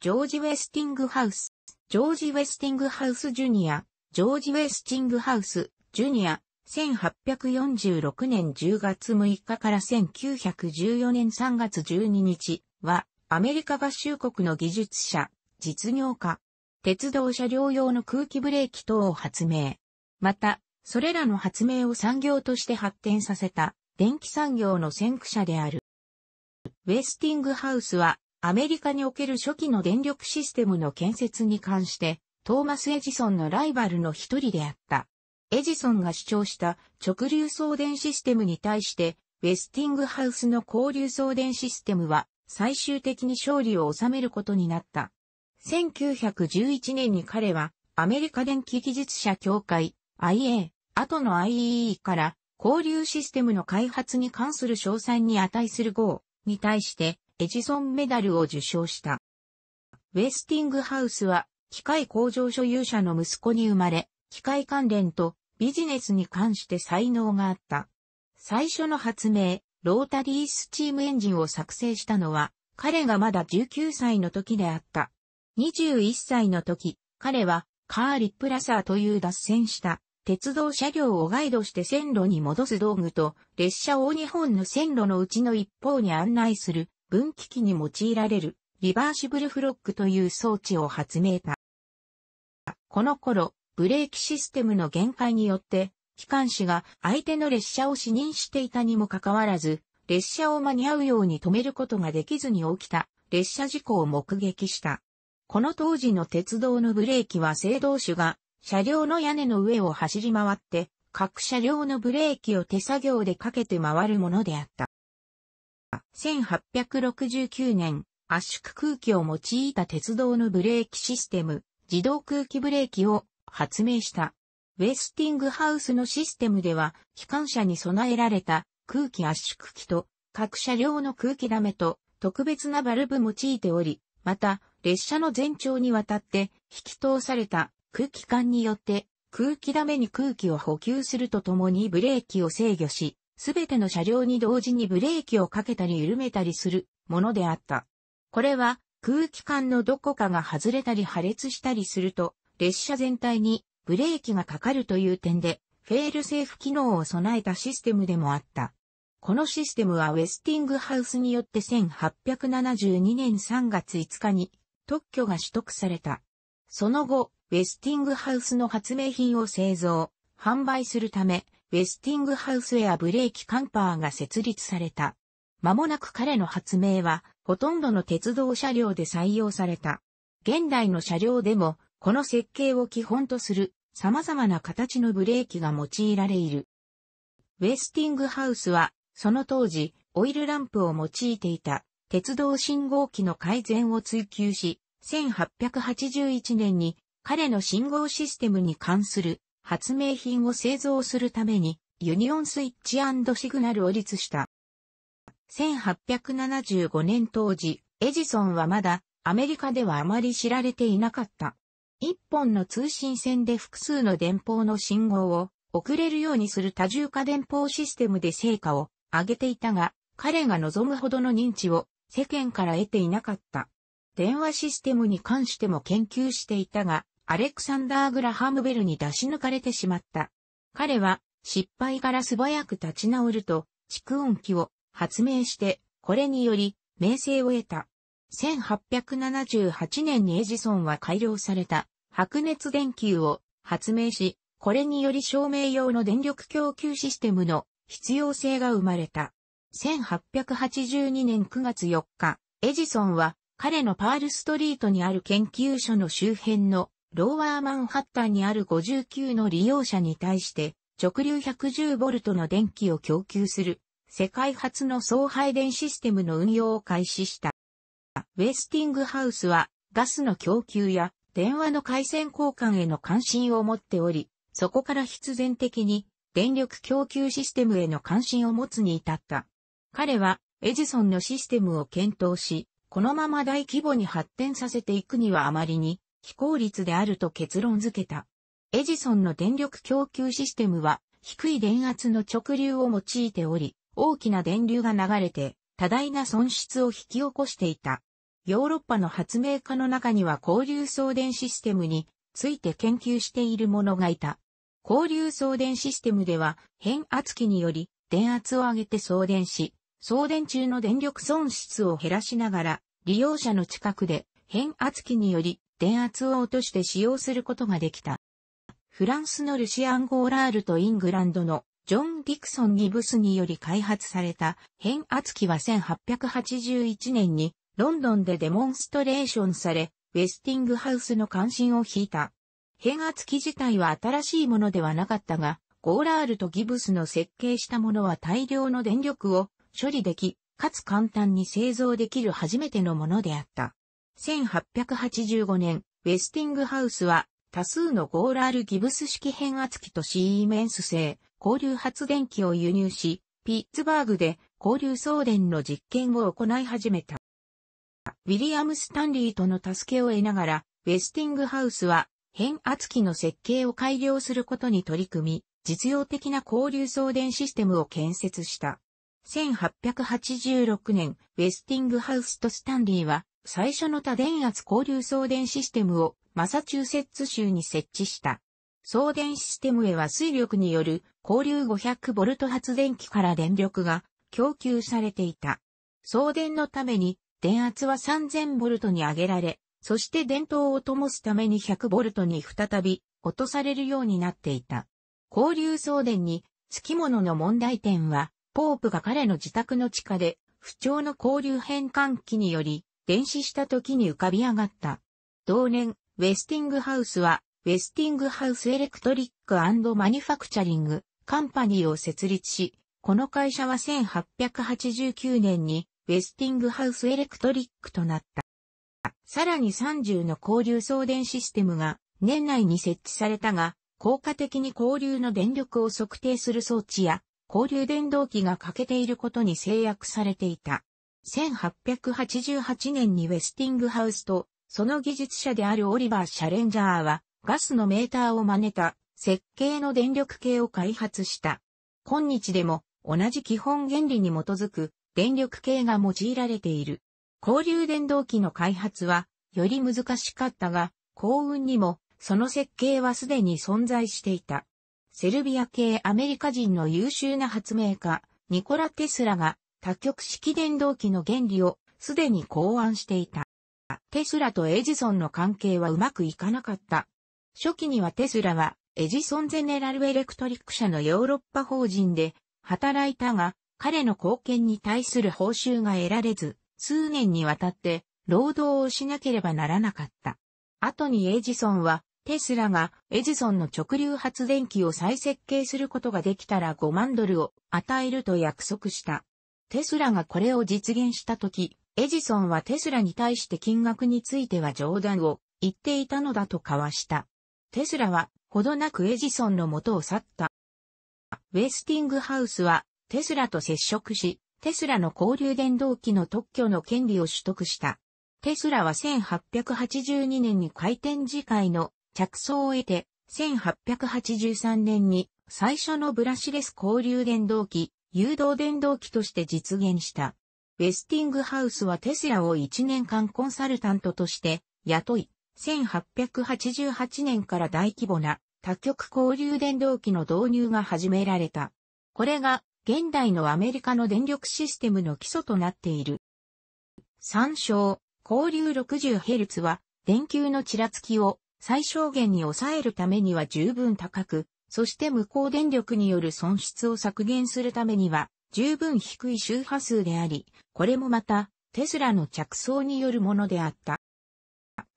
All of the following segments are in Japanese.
ジョージ・ウェスティングハウス、ジョージ・ウェスティングハウス・ジュニア、ジョージ・ウェスティングハウス、ジュニア、1846年10月6日から1914年3月12日は、アメリカ合衆国の技術者、実業家、鉄道車両用の空気ブレーキ等を発明。また、それらの発明を産業として発展させた電気産業の先駆者である。ウェスティングハウスはアメリカにおける初期の電力システムの建設に関して、トーマス・エジソンのライバルの一人であった。エジソンが主張した直流送電システムに対して、ウェスティングハウスの交流送電システムは最終的に勝利を収めることになった。1911年に彼はアメリカ電気技術者協会 IA、後の IEE から交流システムの開発に関する詳細に値する号に対してエジソンメダルを受賞した。ウェスティングハウスは、機械工場所有者の息子に生まれ、機械関連とビジネスに関して才能があった。最初の発明、ロータリースチームエンジンを作成したのは、彼がまだ19歳の時であった。21歳の時、彼はカーリップラサーという脱線した鉄道車両をガイドして線路に戻す道具と列車を2本の線路のうちの一方に案内する分岐器に用いられるリバーシブルフロックという装置を発明た。この頃、ブレーキシステムの限界によって、機関士が相手の列車を視認していたにもかかわらず、列車を間に合うように止めることができずに起きた列車事故を目撃した。この当時の鉄道のブレーキは制動手が車両の屋根の上を走り回って各車両のブレーキを手作業でかけて回るものであった。1869年、圧縮空気を用いた鉄道のブレーキシステム、自動空気ブレーキを発明した。ウェスティングハウスのシステムでは、機関車に備えられた空気圧縮機と各車両の空気ダメと特別なバルブ用いており、また列車の全長にわたって引き通された空気管によって空気ダメに空気を補給するとともにブレーキを制御し、すべての車両に同時にブレーキをかけたり緩めたりするものであった。これは空気管のどこかが外れたり破裂したりすると、列車全体にブレーキがかかるという点で、フェールセーフ機能を備えたシステムでもあった。このシステムはウェスティングハウスによって1872年3月5日に特許が取得された。その後、ウェスティングハウスの発明品を製造、販売するため、ウェスティングハウスやブレーキカンパーが設立された。間もなく彼の発明は、ほとんどの鉄道車両で採用された。現代の車両でも、この設計を基本とする様々な形のブレーキが用いられる。ウェスティングハウスは、その当時、オイルランプを用いていた鉄道信号機の改善を追求し、1881年に彼の信号システムに関する発明品を製造するためにユニオンスイッチシグナルを立した。1875年当時、エジソンはまだアメリカではあまり知られていなかった。一本の通信線で複数の電報の信号を送れるようにする多重化電報システムで成果を上げていたが、彼が望むほどの認知を世間から得ていなかった。電話システムに関しても研究していたが、アレクサンダー・グラハム・ベルに出し抜かれてしまった。彼は、失敗から素早く立ち直ると、蓄音機を発明して、これにより、名声を得た。1878年にエジソンは改良された白熱電球を発明し、これにより照明用の電力供給システムの必要性が生まれた。1882年9月4日、エジソンは彼のパールストリートにある研究所の周辺のローワーマンハッタンにある59の利用者に対して直流 110V の電気を供給する世界初の送配電システムの運用を開始した。ウェスティングハウスはガスの供給や電話の回線交換への関心を持っており、そこから必然的に電力供給システムへの関心を持つに至った。彼はエジソンのシステムを検討し、このまま大規模に発展させていくにはあまりに非効率であると結論付けた。エジソンの電力供給システムは低い電圧の直流を用いており、大きな電流が流れて多大な損失を引き起こしていた。ヨーロッパの発明家の中には交流送電システムについて研究している者がいた。交流送電システムでは変圧器により電圧を上げて送電し、送電中の電力損失を減らしながら利用者の近くで変圧器により電圧を落として使用することができた。フランスのルシアン・ゴーラールとイングランドのジョン・ディクソン・ギブスにより開発された変圧器は1881年にロンドンでデモンストレーションされ、ウェスティングハウスの関心を引いた。変圧器自体は新しいものではなかったが、ゴーラールとギブスの設計したものは大量の電力を処理でき、かつ簡単に製造できる初めてのものであった。1885年、ウェスティングハウスは多数のゴーラール・ギブス式変圧器とシーメンス製交流発電機を輸入し、ピッツバーグで交流送電の実験を行い始めた。ウィリアム・スタンリーとの助けを得ながら、ウェスティングハウスは変圧器の設計を改良することに取り組み、実用的な交流送電システムを建設した。1886年、ウェスティングハウスとスタンリーは最初の多電圧交流送電システムをマサチューセッツ州に設置した。送電システムへは水力による交流5 0 0ボルト発電機から電力が供給されていた。送電のために電圧は3 0 0 0ボルトに上げられ、そして電灯を灯すために1 0 0ボルトに再び落とされるようになっていた。交流送電に付き物のの問題点は、ポープが彼の自宅の地下で不調の交流変換器により電子した時に浮かび上がった。同年、ウェスティングハウスは、ウェスティングハウスエレクトリックマニファクチャリングカンパニーを設立し、この会社は1889年にウェスティングハウスエレクトリックとなった。さらに30の交流送電システムが年内に設置されたが、効果的に交流の電力を測定する装置や、交流電動機が欠けていることに制約されていた。1888年にウェスティングハウスと、その技術者であるオリバー・シャレンジャーは、ガスのメーターを真似た、設計の電力計を開発した。今日でも、同じ基本原理に基づく、電力計が用いられている。交流電動機の開発は、より難しかったが、幸運にも、その設計はすでに存在していた。セルビア系アメリカ人の優秀な発明家、ニコラ・テスラが多極式電動機の原理をすでに考案していた。テスラとエジソンの関係はうまくいかなかった。初期にはテスラはエジソンゼネラルエレクトリック社のヨーロッパ法人で働いたが、彼の貢献に対する報酬が得られず、数年にわたって労働をしなければならなかった。後にエジソンはテスラがエジソンの直流発電機を再設計することができたら5万ドルを与えると約束した。テスラがこれを実現した時、エジソンはテスラに対して金額については冗談を言っていたのだと交わした。テスラはほどなくエジソンの元を去った。ウェスティングハウスはテスラと接触し、テスラの交流電動機の特許の権利を取得した。テスラは1882年に回転次回の着想を得て、1883年に最初のブラシレス交流電動機誘導電動機として実現した。ウェスティングハウスはテスラを1年間コンサルタントとして雇い、1888年から大規模な多極交流電動機の導入が始められた。これが現代のアメリカの電力システムの基礎となっている。参照、交流 60Hz は電球のちらつきを最小限に抑えるためには十分高く、そして無効電力による損失を削減するためには、十分低い周波数であり、これもまた、テスラの着想によるものであった。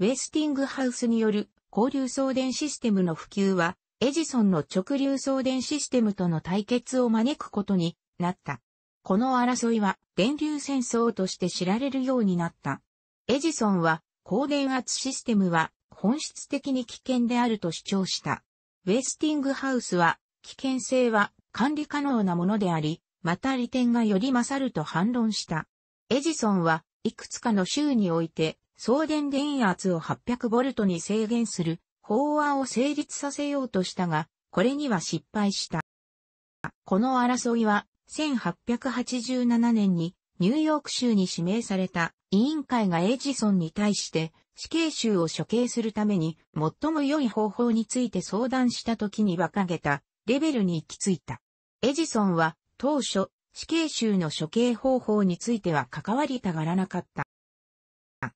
ウェスティングハウスによる交流送電システムの普及は、エジソンの直流送電システムとの対決を招くことになった。この争いは電流戦争として知られるようになった。エジソンは高電圧システムは本質的に危険であると主張した。ウェスティングハウスは、危険性は管理可能なものであり、また利点がより勝ると反論した。エジソンは、いくつかの州において、送電電圧を800ボルトに制限する法案を成立させようとしたが、これには失敗した。この争いは、1887年にニューヨーク州に指名された委員会がエジソンに対して死刑囚を処刑するために最も良い方法について相談した時に馬鹿げたレベルに行き着いた。エジソンは当初死刑囚の処刑方法については関わりたがらなかった。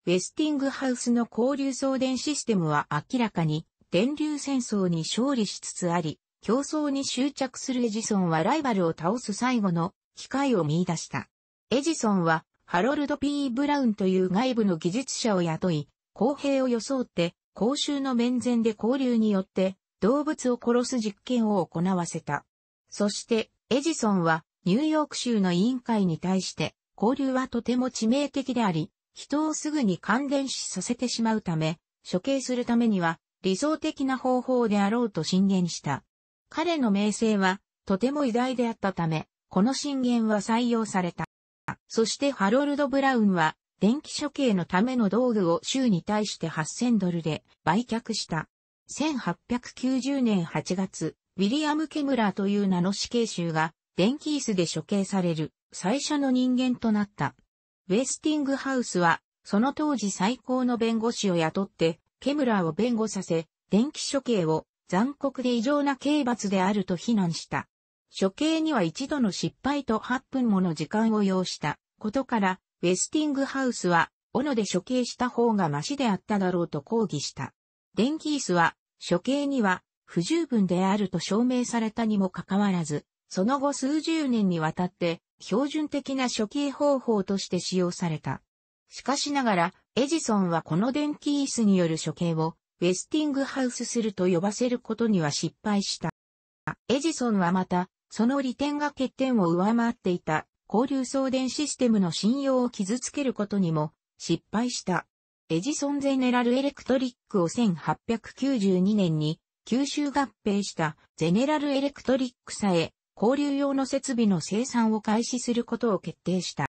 ウェスティングハウスの交流送電システムは明らかに電流戦争に勝利しつつあり、競争に執着するエジソンはライバルを倒す最後の機会を見出した。エジソンはハロルド・ P・ ブラウンという外部の技術者を雇い、公平を装って、公衆の面前で交流によって、動物を殺す実験を行わせた。そして、エジソンは、ニューヨーク州の委員会に対して、交流はとても致命的であり、人をすぐに感電死させてしまうため、処刑するためには、理想的な方法であろうと進言した。彼の名声は、とても偉大であったため、この進言は採用された。そしてハロルド・ブラウンは、電気処刑のための道具を州に対して8000ドルで売却した。1890年8月、ウィリアム・ケムラーという名の死刑囚が電気椅子で処刑される最初の人間となった。ウェスティングハウスは、その当時最高の弁護士を雇って、ケムラーを弁護させ、電気処刑を残酷で異常な刑罰であると非難した。処刑には一度の失敗と8分もの時間を要したことから、ウェスティングハウスは、斧で処刑した方がマシであっただろうと抗議した。デンキースは、処刑には不十分であると証明されたにもかかわらず、その後数十年にわたって標準的な処刑方法として使用された。しかしながら、エジソンはこの電気椅子による処刑をウェスティングハウスすると呼ばせることには失敗した。エジソンはまた、その利点が欠点を上回っていた交流送電システムの信用を傷つけることにも失敗した。エジソン・ゼネラル・エレクトリックを1892年に吸収合併したゼネラル・エレクトリックさえ交流用の設備の生産を開始することを決定した。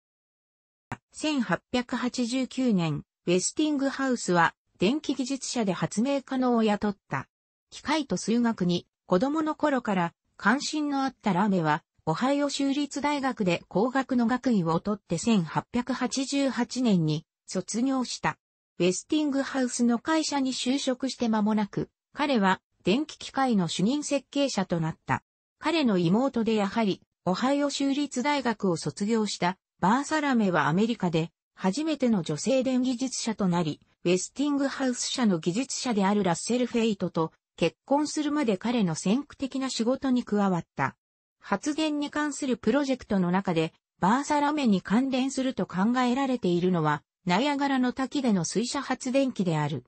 1889年、ウェスティングハウスは電気技術者で発明可能を雇った。機械と数学に子供の頃から関心のあったラメはオハイオ州立大学で工学の学位を取って1888年に卒業した。ウェスティングハウスの会社に就職して間もなく、彼は電気機械の主任設計者となった。彼の妹でやはり、オハイオ州立大学を卒業したバーサラメはアメリカで初めての女性電技術者となり、ウェスティングハウス社の技術者であるラッセル・フェイトと結婚するまで彼の先駆的な仕事に加わった。発言に関するプロジェクトの中で、バーサラメに関連すると考えられているのは、ナイアガラの滝での水車発電機である。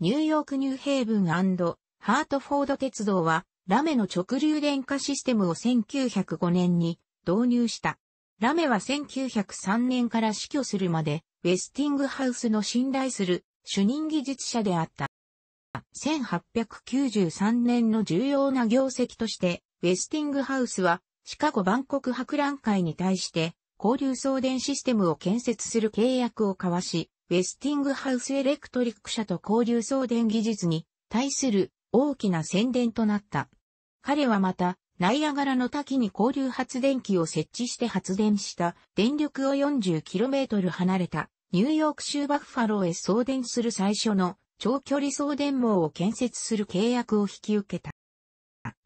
ニューヨークニューヘイブンハートフォード鉄道は、ラメの直流電化システムを1905年に導入した。ラメは1903年から死去するまで、ウェスティングハウスの信頼する主任技術者であった。1893年の重要な業績として、ウェスティングハウスは、シカゴ万国博覧会に対して、交流送電システムを建設する契約を交わし、ウェスティングハウスエレクトリック社と交流送電技術に対する大きな宣伝となった。彼はまた、ナイアガラの滝に交流発電機を設置して発電した電力を 40km 離れたニューヨーク州バッファローへ送電する最初の長距離送電網を建設する契約を引き受けた。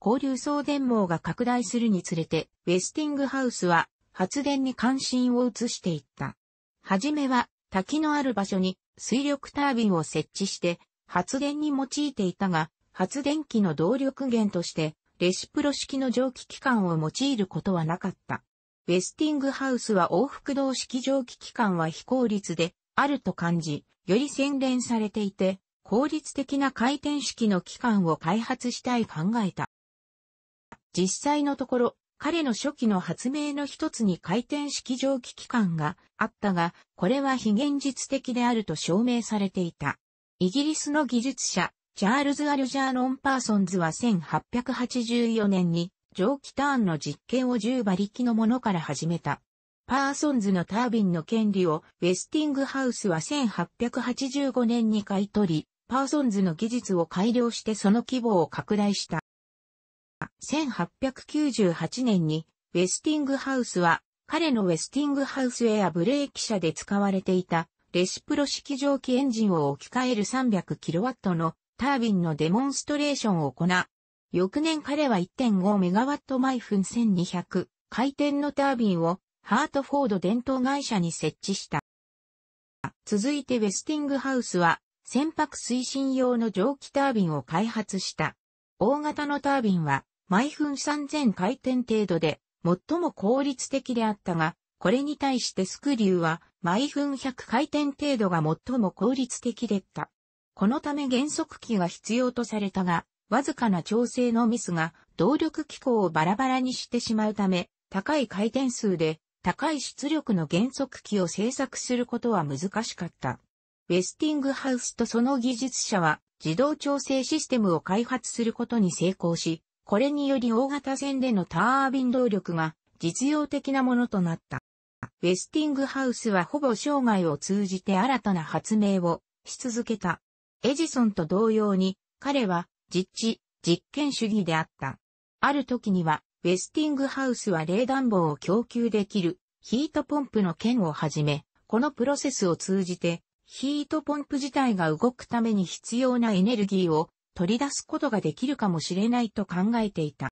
交流送電網が拡大するにつれて、ウェスティングハウスは発電に関心を移していった。はじめは滝のある場所に水力タービンを設置して発電に用いていたが、発電機の動力源としてレシプロ式の蒸気機関を用いることはなかった。ウェスティングハウスは往復動式蒸気機関は非効率であると感じ、より洗練されていて、効率的な回転式の機関を開発したい考えた。実際のところ、彼の初期の発明の一つに回転式蒸気機関があったが、これは非現実的であると証明されていた。イギリスの技術者、チャールズ・アルジャーノン・パーソンズは1884年に蒸気ターンの実験を10馬力のものから始めた。パーソンズのタービンの権利をウェスティングハウスは1885年に買い取り、パーソンズの技術を改良してその規模を拡大した。1898年にウェスティングハウスは彼のウェスティングハウスエアブレーキ車で使われていたレシプロ式蒸気エンジンを置き換える 300kW のタービンのデモンストレーションを行う。翌年彼は 1.5MW 毎分1200回転のタービンをハートフォード伝統会社に設置した。続いてウェスティングハウスは船舶推進用の蒸気タービンを開発した。大型のタービンは毎分3000回転程度で、最も効率的であったが、これに対してスクリューは、毎分100回転程度が最も効率的でった。このため減速機が必要とされたが、わずかな調整のミスが動力機構をバラバラにしてしまうため、高い回転数で高い出力の減速機を製作することは難しかった。ウェスティングハウスとその技術者は自動調整システムを開発することに成功し、これにより大型船でのタービン動力が実用的なものとなった。ウェスティングハウスはほぼ生涯を通じて新たな発明をし続けた。エジソンと同様に彼は実地、実験主義であった。ある時にはウェスティングハウスは冷暖房を供給できるヒートポンプの件をはじめ、このプロセスを通じてヒートポンプ自体が動くために必要なエネルギーを取り出すことができるかもしれないと考えていた。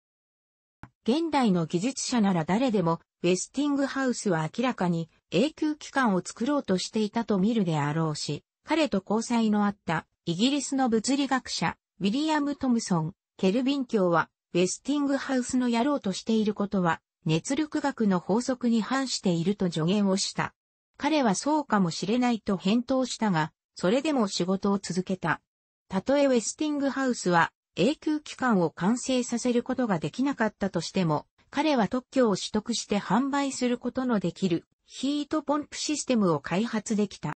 現代の技術者なら誰でも、ウェスティングハウスは明らかに永久機関を作ろうとしていたと見るであろうし、彼と交際のあったイギリスの物理学者、ウィリアム・トムソン、ケルビン教は、ウェスティングハウスのやろうとしていることは、熱力学の法則に反していると助言をした。彼はそうかもしれないと返答したが、それでも仕事を続けた。たとえウェスティングハウスは永久期間を完成させることができなかったとしても、彼は特許を取得して販売することのできるヒートポンプシステムを開発できた。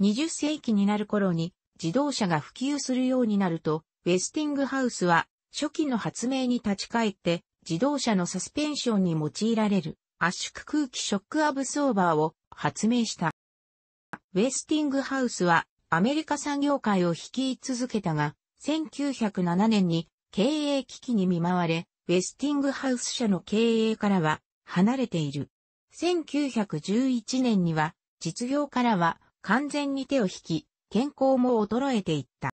20世紀になる頃に自動車が普及するようになると、ウェスティングハウスは初期の発明に立ち返って自動車のサスペンションに用いられる圧縮空気ショックアブソーバーを発明した。ウェスティングハウスはアメリカ産業界を率い続けたが、1907年に経営危機に見舞われ、ウェスティングハウス社の経営からは離れている。1911年には実業からは完全に手を引き、健康も衰えていった。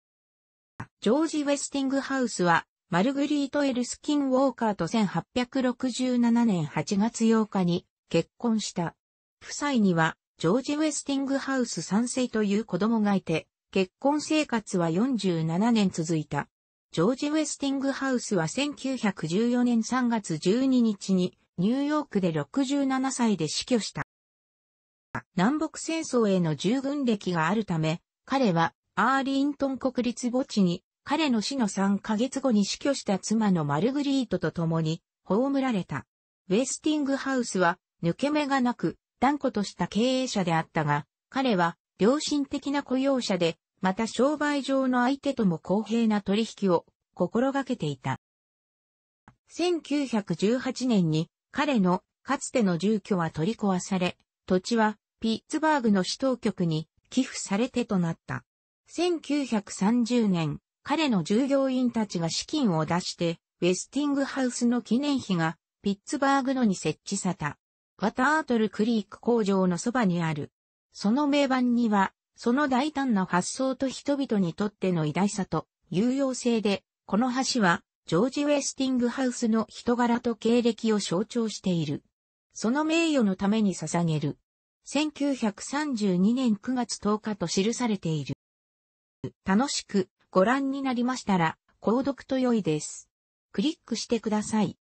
ジョージ・ウェスティングハウスは、マルグリート・エルスキン・ウォーカーと1867年8月8日に結婚した。夫妻にはジョージ・ウェスティングハウス3世という子供がいて、結婚生活は47年続いた。ジョージ・ウェスティングハウスは1914年3月12日にニューヨークで67歳で死去した。南北戦争への従軍歴があるため、彼はアーリントン国立墓地に彼の死の3ヶ月後に死去した妻のマルグリートと共に葬られた。ウェスティングハウスは抜け目がなく断固とした経営者であったが、彼は良心的な雇用者で、また商売上の相手とも公平な取引を心がけていた。1918年に彼のかつての住居は取り壊され、土地はピッツバーグの市当局に寄付されてとなった。1930年、彼の従業員たちが資金を出して、ウェスティングハウスの記念碑がピッツバーグのに設置された。ワタートルクリーク工場のそばにある。その名盤には、その大胆な発想と人々にとっての偉大さと、有用性で、この橋は、ジョージ・ウェスティングハウスの人柄と経歴を象徴している。その名誉のために捧げる。1932年9月10日と記されている。楽しくご覧になりましたら、購読と良いです。クリックしてください。